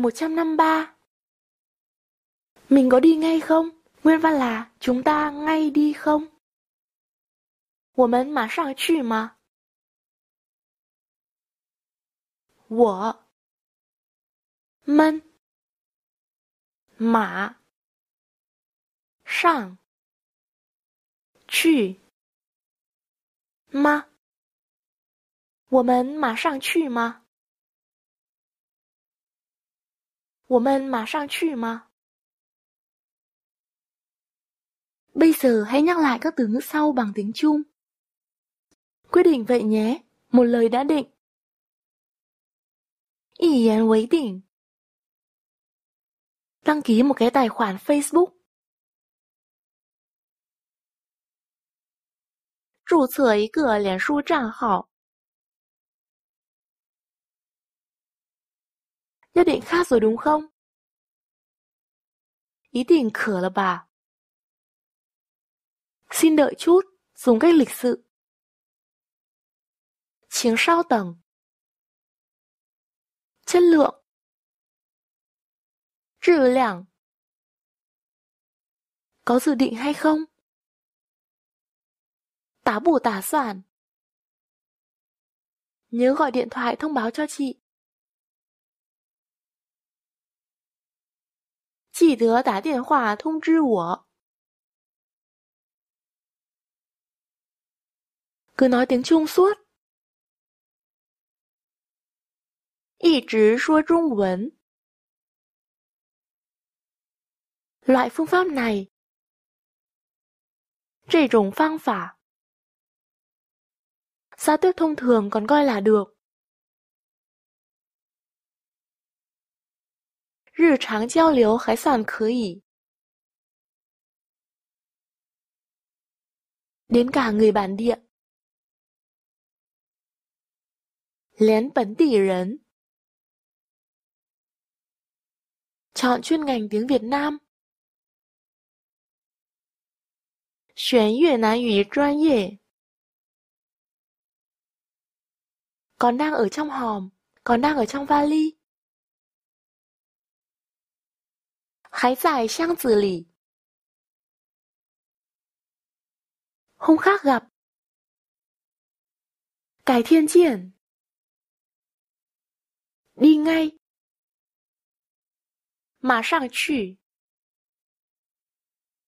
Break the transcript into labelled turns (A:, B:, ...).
A: một trăm năm ba Mình có đi ngay không? Nguyên văn là chúng ta ngay đi không? 我们马上去吗？我们马上去吗？我们马上去吗？我们马上去吗？Bây giờ hãy nhắc lại các từ ngữ sau bằng tiếng Trung. Quyết định vậy nhé, một lời đã định. Ý yán quấy đỉnh. Đăng ký một cái tài khoản Facebook. Rủ sở ý cửa liền su trang nhất định khác rồi đúng không? ý là bà. Xin đợi chút, dùng cách lịch sự. tầng. Chất lượng. 质量. Có dự định hay không? Tá 打不打算? Nhớ gọi điện thoại thông báo cho chị. 记得打电话通知我。Cứ nói tiếng Trung suốt. 一直说中文。Loại phương pháp này. 这种方法。Giao tiếp thông thường còn coi là được. 日常交流还算可以 đến cả người bản địa lén bấn tỉ 人 chọn chuyên ngành tiếng Việt Nam Việt Nam ngữ chuyên nghiệp còn đang ở trong hòm còn đang ở trong vali 还在箱子里。红哈哈，改天见。应该马上去。